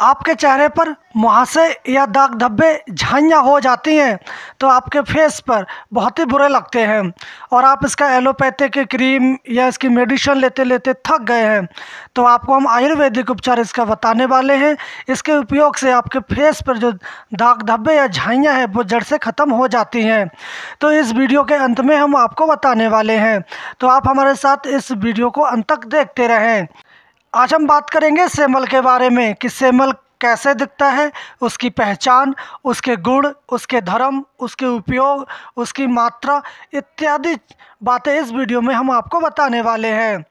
आपके चेहरे पर मुहासे या दाग धब्बे झाइयाँ हो जाती हैं तो आपके फेस पर बहुत ही बुरे लगते हैं और आप इसका एलोपैथी की क्रीम या इसकी मेडिसिन लेते लेते थक गए हैं तो आपको हम आयुर्वेदिक उपचार इसका बताने वाले हैं इसके उपयोग से आपके फेस पर जो दाग धब्बे या झाइयाँ हैं वो जड़ से ख़त्म हो जाती हैं तो इस वीडियो के अंत में हम आपको बताने वाले हैं तो आप हमारे साथ इस वीडियो को अंत तक देखते रहें आज हम बात करेंगे सेमल के बारे में कि सेमल कैसे दिखता है उसकी पहचान उसके गुण उसके धर्म उसके उपयोग उसकी मात्रा इत्यादि बातें इस वीडियो में हम आपको बताने वाले हैं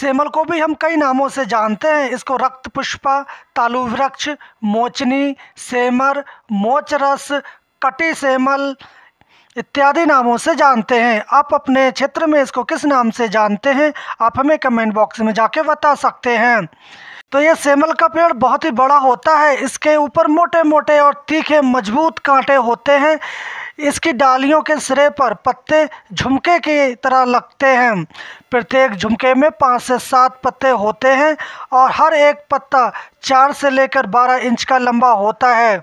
सेमल को भी हम कई नामों से जानते हैं इसको रक्त पुष्पा तालु वृक्ष मोचनी सेमर मोचरस कटी सेमल इत्यादि नामों से जानते हैं आप अपने क्षेत्र में इसको किस नाम से जानते हैं आप हमें कमेंट बॉक्स में जाके बता सकते हैं तो ये सेमल का पेड़ बहुत ही बड़ा होता है इसके ऊपर मोटे मोटे और तीखे मजबूत कांटे होते हैं इसकी डालियों के सिरे पर पत्ते झुमके की तरह लगते हैं प्रत्येक झुमके में पाँच से सात पत्ते होते हैं और हर एक पत्ता चार से लेकर बारह इंच का लंबा होता है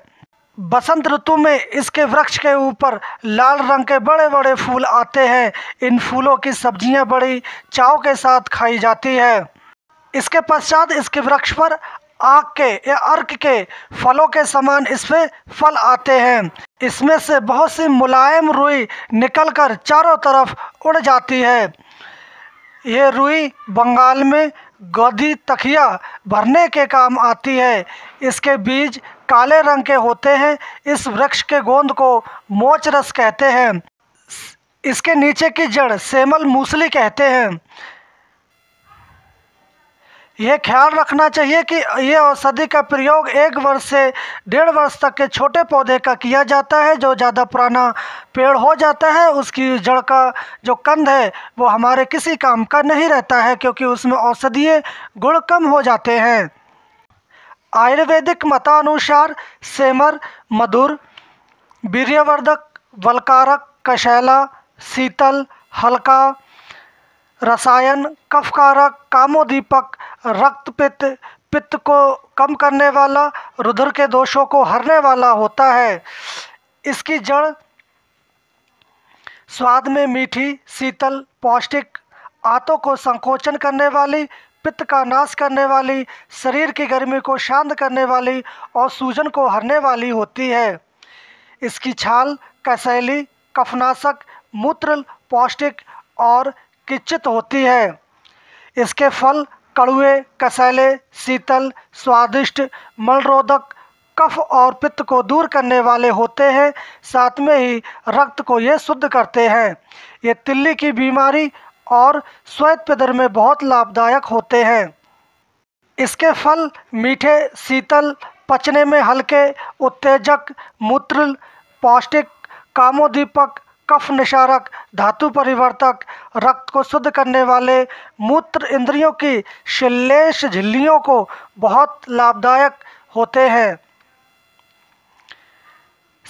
बसंत ऋतु में इसके वृक्ष के ऊपर लाल रंग के बड़े बड़े फूल आते हैं इन फूलों की सब्जियां बड़ी चाव के साथ खाई जाती है इसके पश्चात इसके वृक्ष पर आग के या अर्क के फलों के समान इसमें फल आते हैं इसमें से बहुत सी मुलायम रुई निकलकर चारों तरफ उड़ जाती है ये रुई बंगाल में गोदी तकिया भरने के काम आती है इसके बीज काले रंग के होते हैं इस वृक्ष के गोंद को मोच रस कहते हैं इसके नीचे की जड़ सेमल मूसली कहते हैं यह ख्याल रखना चाहिए कि यह औषधि का प्रयोग एक वर्ष से डेढ़ वर्ष तक के छोटे पौधे का किया जाता है जो ज़्यादा पुराना पेड़ हो जाता है उसकी जड़ का जो कंध है वो हमारे किसी काम का नहीं रहता है क्योंकि उसमें औषधीय गुण कम हो जाते हैं आयुर्वेदिक मतानुसार सेमर मधुर वीर्यवर्धक वलकारक कशैला शीतल हल्का रसायन कफकारक कामोदीपक रक्तपित्त पित्त को कम करने वाला रुधिर के दोषों को हरने वाला होता है इसकी जड़ स्वाद में मीठी शीतल पौष्टिक आंतों को संकोचन करने वाली पित्त का नाश करने वाली शरीर की गर्मी को शांत करने वाली और सूजन को हरने वाली होती है इसकी छाल कसैली कफनाशक मूत्र पौष्टिक और किचित होती है इसके फल कड़ुए कसैले शीतल स्वादिष्ट मलरोधक कफ और पित्त को दूर करने वाले होते हैं साथ में ही रक्त को ये शुद्ध करते हैं ये तिल्ली की बीमारी और श्वेत पदर में बहुत लाभदायक होते हैं इसके फल मीठे शीतल पचने में हल्के उत्तेजक मूत्र पौष्टिक कामोदीपक कफ निशारक धातु परिवर्तक रक्त को शुद्ध करने वाले मूत्र इंद्रियों की शिलेश झिल्लियों को बहुत लाभदायक होते हैं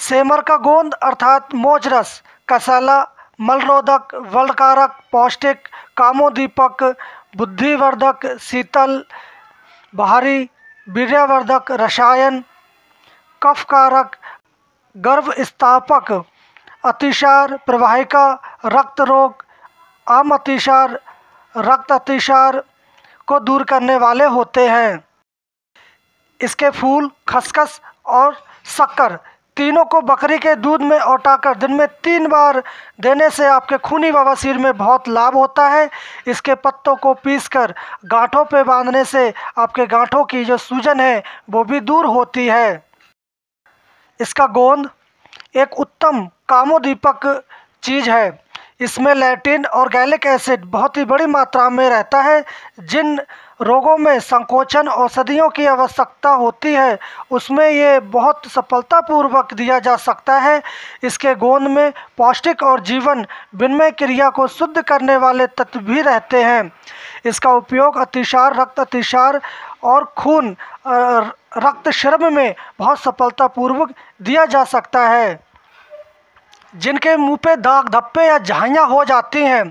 सेमर का गोंद अर्थात मोजरस कसाला मलरोधक वलकारक पौष्टिक कामोदीपक बुद्धिवर्धक शीतल बाहरी वीर्यवर्धक रसायन कफकारक गर्भस्थापक अतिशार प्रवाहिका रक्त रोग आम अतिशार रक्त अतिशार को दूर करने वाले होते हैं इसके फूल खसखस और शक्कर तीनों को बकरी के दूध में ओटाकर दिन में तीन बार देने से आपके खूनी बवासीर में बहुत लाभ होता है इसके पत्तों को पीसकर गांठों पे बांधने से आपके गांठों की जो सूजन है वो भी दूर होती है इसका गोंद एक उत्तम कामोदीपक चीज़ है इसमें लैटिन और गैलिक एसिड बहुत ही बड़ी मात्रा में रहता है जिन रोगों में संकोचन औषधियों की आवश्यकता होती है उसमें ये बहुत सफलतापूर्वक दिया जा सकता है इसके गोंद में पौष्टिक और जीवन विनिमय क्रिया को शुद्ध करने वाले तत्व भी रहते हैं इसका उपयोग अतिशार रक्त अतिशार और खून रक्त श्रम में बहुत सफलतापूर्वक दिया जा सकता है जिनके मुंह पे दाग धब्बे या झाइयाँ हो जाती हैं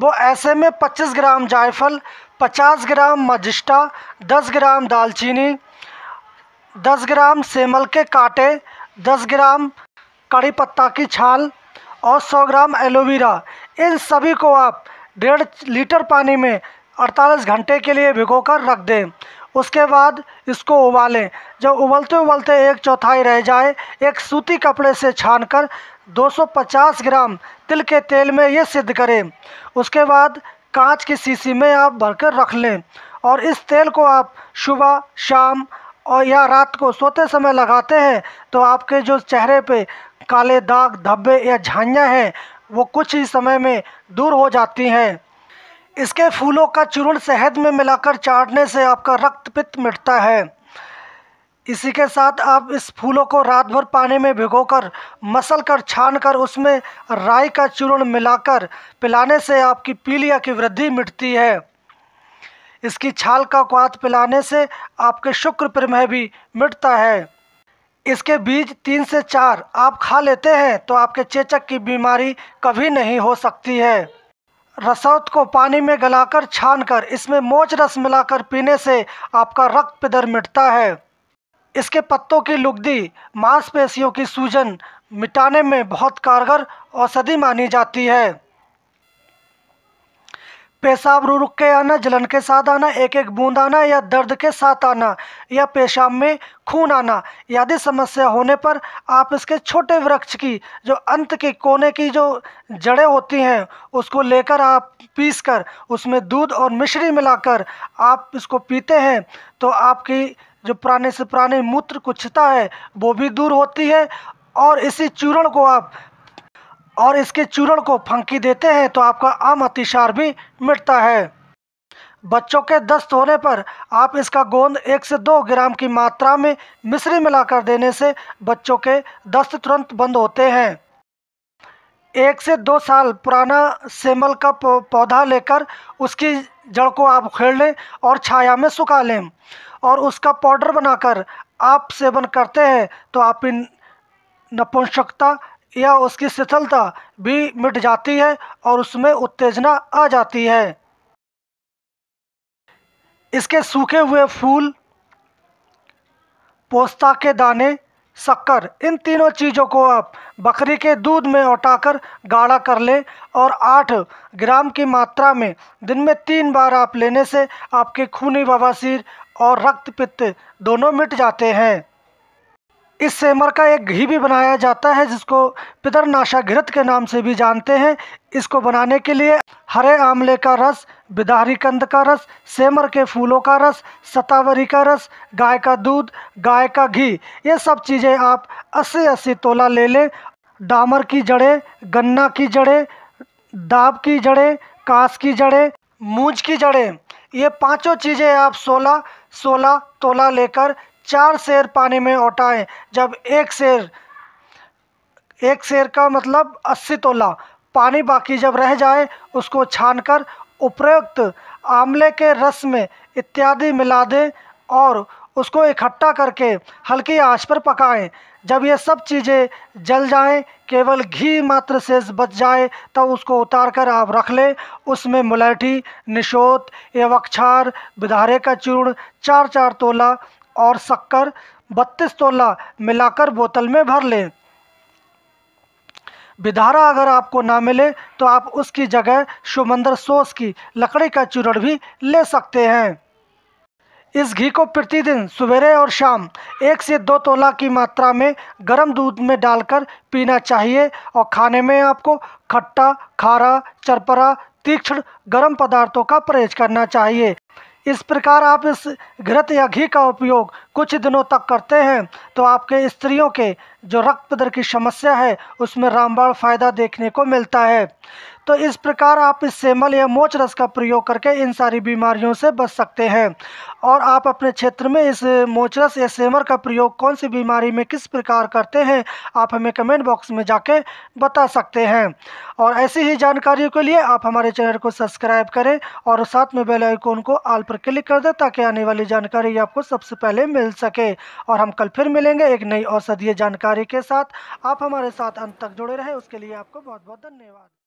वो ऐसे में 25 ग्राम जायफल 50 ग्राम मजिस्टा 10 ग्राम दालचीनी 10 ग्राम सेमल के कांटे 10 ग्राम कड़ी पत्ता की छाल और 100 ग्राम एलोवेरा इन सभी को आप डेढ़ लीटर पानी में 48 घंटे के लिए भिगोकर रख दें उसके बाद इसको उबालें जब उबलते उबलते एक चौथाई रह जाए एक सूती कपड़े से छान कर 250 ग्राम तिल के तेल में ये सिद्ध करें उसके बाद कांच की शीशी में आप भरकर रख लें और इस तेल को आप सुबह शाम और या रात को सोते समय लगाते हैं तो आपके जो चेहरे पे काले दाग धब्बे या झाइयाँ हैं वो कुछ ही समय में दूर हो जाती हैं इसके फूलों का चूर्ण शहद में मिलाकर चाटने से आपका रक्त पित्त मिटता है इसी के साथ आप इस फूलों को रात भर पानी में भिगोकर मसल कर छान कर उसमें राई का चूर्ण मिलाकर पिलाने से आपकी पीलिया की वृद्धि मिटती है इसकी छाल का क्वात पिलाने से आपके शुक्र प्रमेह भी मिटता है इसके बीज तीन से चार आप खा लेते हैं तो आपके चेचक की बीमारी कभी नहीं हो सकती है रसौत को पानी में गलाकर छानकर इसमें मोच रस मिलाकर पीने से आपका रक्त पिदर मिटता है इसके पत्तों की लुगदी मांसपेशियों की सूजन मिटाने में बहुत कारगर औषधि मानी जाती है पेशाब रुक के आना जलन के साथ आना एक एक बूंद आना या दर्द के साथ आना या पेशाब में खून आना यदि समस्या होने पर आप इसके छोटे वृक्ष की जो अंत के कोने की जो जड़ें होती हैं उसको लेकर आप पीस कर उसमें दूध और मिश्री मिलाकर आप इसको पीते हैं तो आपकी जो पुराने से पुराने मूत्र कुछता है वो भी दूर होती है और इसी चूर्ण को आप और इसके चूरण को फंकी देते हैं तो आपका आम अतिशार भी मिटता है बच्चों के दस्त होने पर आप इसका गोंद एक से दो ग्राम की मात्रा में मिश्री मिलाकर देने से बच्चों के दस्त तुरंत बंद होते हैं एक से दो साल पुराना सेमल का पौधा लेकर उसकी जड़ को आप उखेड़ लें और छाया में सुखा लें और उसका पाउडर बनाकर आप सेवन करते हैं तो आप इन नपुंसकता या उसकी शिथिलता भी मिट जाती है और उसमें उत्तेजना आ जाती है इसके सूखे हुए फूल पोस्ता के दाने शक्कर इन तीनों चीज़ों को आप बकरी के दूध में उठाकर गाढ़ा कर लें और आठ ग्राम की मात्रा में दिन में तीन बार आप लेने से आपके खूनी बवासीर और रक्त पित्त दोनों मिट जाते हैं इस सेमर का एक घी भी बनाया जाता है जिसको पितरनाशा घृत के नाम से भी जानते हैं इसको बनाने के लिए हरे आमले का रस बिदारी कंद का रस सेमर के फूलों का रस सतावरी का रस गाय का दूध गाय का घी ये सब चीज़ें आप अस्सी अस्सी तोला ले लें डामर की जड़ें गन्ना की जड़ें दाब की जड़ें कास की जड़ें मूज की जड़ें ये पांचों चीज़ें आप सोलह सोलह तोला लेकर चार शेर पानी में उठाएं जब एक शेर एक शेर का मतलब अस्सी तोला पानी बाकी जब रह जाए उसको छानकर उपयुक्त आमले के रस में इत्यादि मिला दें और उसको इकट्ठा करके हल्की आंच पर पकाएं जब ये सब चीज़ें जल जाएं केवल घी मात्र से बच जाए तब उसको उतार कर आप रख लें उसमें मुलैठी निशोत एवक्षार बिधारे का चूर्ण चार चार तोला और शक्कर बत्तीस तोला मिलाकर बोतल में भर लें बिधारा अगर आपको ना मिले तो आप उसकी जगह शुमंदर सोस की लकड़ी का चूरण भी ले सकते हैं इस घी को प्रतिदिन सवेरे और शाम एक से दो तोला की मात्रा में गर्म दूध में डालकर पीना चाहिए और खाने में आपको खट्टा खारा चरपरा तीक्ष्ण गर्म पदार्थों का परहेज करना चाहिए इस प्रकार आप इस घृत या घी का उपयोग कुछ दिनों तक करते हैं तो आपके स्त्रियों के जो रक्त दर की समस्या है उसमें रामबाण फ़ायदा देखने को मिलता है तो इस प्रकार आप इस सेमल या मोच रस का प्रयोग करके इन सारी बीमारियों से बच सकते हैं और आप अपने क्षेत्र में इस मोच रस या सेमर का प्रयोग कौन सी बीमारी में किस प्रकार करते हैं आप हमें कमेंट बॉक्स में जाके बता सकते हैं और ऐसी ही जानकारियों के लिए आप हमारे चैनल को सब्सक्राइब करें और साथ में बेल आइकोन को आल पर क्लिक कर दें ताकि आने वाली जानकारी आपको सबसे पहले मिल सके और हम कल फिर मिलेंगे एक नई औषधीय जानकारी के साथ आप हमारे साथ अंत तक जुड़े रहें उसके लिए आपको बहुत बहुत धन्यवाद